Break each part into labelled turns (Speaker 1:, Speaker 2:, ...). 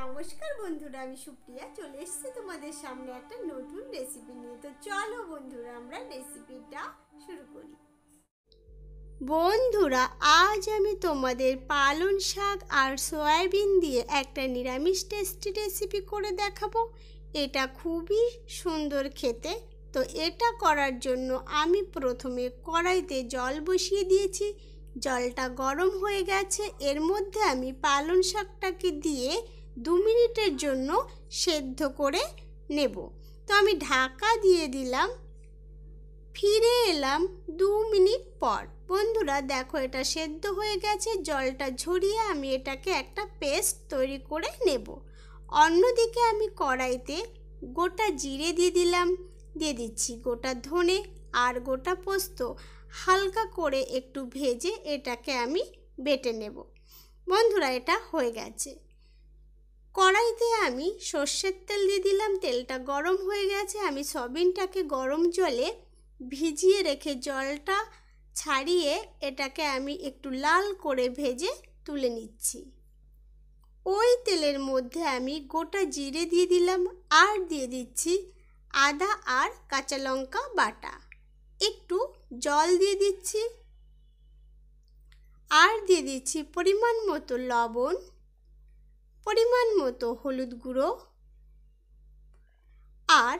Speaker 1: নমস্কার বন্ধুরা আমি সুপ্রিয়া চলে এসেছি তোমাদের সামনে একটা নতুন রেসিপি নিয়ে তো চলো বন্ধুরা আমরা রেসিপিটা শুরু করি বন্ধুরা আজ আমি তোমাদের পালন শাক আর সয়াবিন দিয়ে একটা নিরামিষ টেস্টি রেসিপি করে দেখাবো এটা খুবই সুন্দর খেতে তো এটা করার জন্য আমি প্রথমে কড়াইতে জল বসিয়ে দিয়েছি জলটা গরম হয়ে গেছে এর মধ্যে আমি পালন শাকটাকে দিয়ে দু মিনিটের জন্য সেদ্ধ করে নেব তো আমি ঢাকা দিয়ে দিলাম ফিরে এলাম দু মিনিট পর বন্ধুরা দেখো এটা সেদ্ধ হয়ে গেছে জলটা ঝরিয়ে আমি এটাকে একটা পেস্ট তৈরি করে নেব অন্যদিকে আমি কড়াইতে গোটা জিরে দিয়ে দিলাম দিয়ে দিচ্ছি গোটা ধনে আর গোটা পোস্ত হালকা করে একটু ভেজে এটাকে আমি বেটে নেব বন্ধুরা এটা হয়ে গেছে কড়াইতে আমি সর্ষের তেল দিয়ে দিলাম তেলটা গরম হয়ে গেছে আমি সবিনটাকে গরম জলে ভিজিয়ে রেখে জলটা ছাড়িয়ে এটাকে আমি একটু লাল করে ভেজে তুলে নিচ্ছি ওই তেলের মধ্যে আমি গোটা জিরে দিয়ে দিলাম আর দিয়ে দিচ্ছি আদা আর কাঁচা লঙ্কা বাটা একটু জল দিয়ে দিচ্ছি আর দিয়ে দিচ্ছি পরিমাণ মতো লবণ পরিমাণ মতো হলুদ গুঁড়ো আর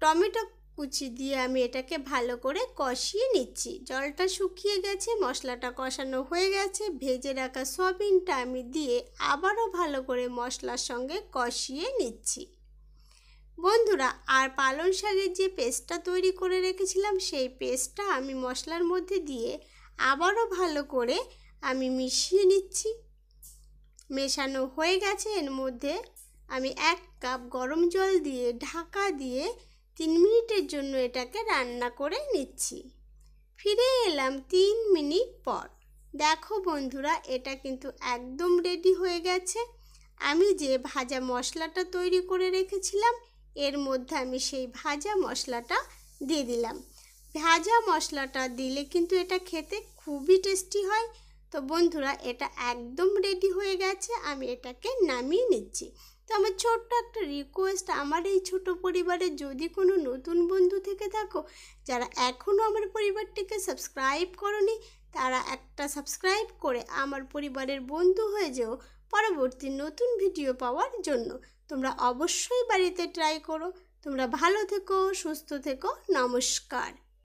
Speaker 1: টমেটো কুচি দিয়ে আমি এটাকে ভালো করে কষিয়ে নিচ্ছি জলটা শুকিয়ে গেছে মশলাটা কষানো হয়ে গেছে ভেজে রাখা সয়াবিনটা আমি দিয়ে আবারও ভালো করে মশলার সঙ্গে কষিয়ে নিচ্ছি বন্ধুরা আর পালং শাকের যে পেস্টটা তৈরি করে রেখেছিলাম সেই পেস্টটা আমি মশলার মধ্যে দিয়ে আবারও ভালো করে আমি মিশিয়ে নিচ্ছি মেশানো হয়ে গেছে এর মধ্যে আমি এক কাপ গরম জল দিয়ে ঢাকা দিয়ে তিন মিনিটের জন্য এটাকে রান্না করে নিচ্ছি ফিরে এলাম তিন মিনিট পর দেখো বন্ধুরা এটা কিন্তু একদম রেডি হয়ে গেছে আমি যে ভাজা মশলাটা তৈরি করে রেখেছিলাম এর মধ্যে আমি সেই ভাজা মশলাটা দিয়ে দিলাম ভাজা মশলাটা দিলে কিন্তু এটা খেতে খুবই টেস্টি হয় তো বন্ধুরা এটা একদম রেডি হয়ে গেছে আমি এটাকে নামিয়ে নিচ্ছি তো আমার ছোট্ট একটা রিকোয়েস্ট আমার এই ছোট পরিবারে যদি কোনো নতুন বন্ধু থেকে থাকো যারা এখনও আমার পরিবারটিকে সাবস্ক্রাইব করনি তারা একটা সাবস্ক্রাইব করে আমার পরিবারের বন্ধু হয়ে যেও পরবর্তী নতুন ভিডিও পাওয়ার জন্য তোমরা অবশ্যই বাড়িতে ট্রাই করো তোমরা ভালো থেকো সুস্থ থেকো নমস্কার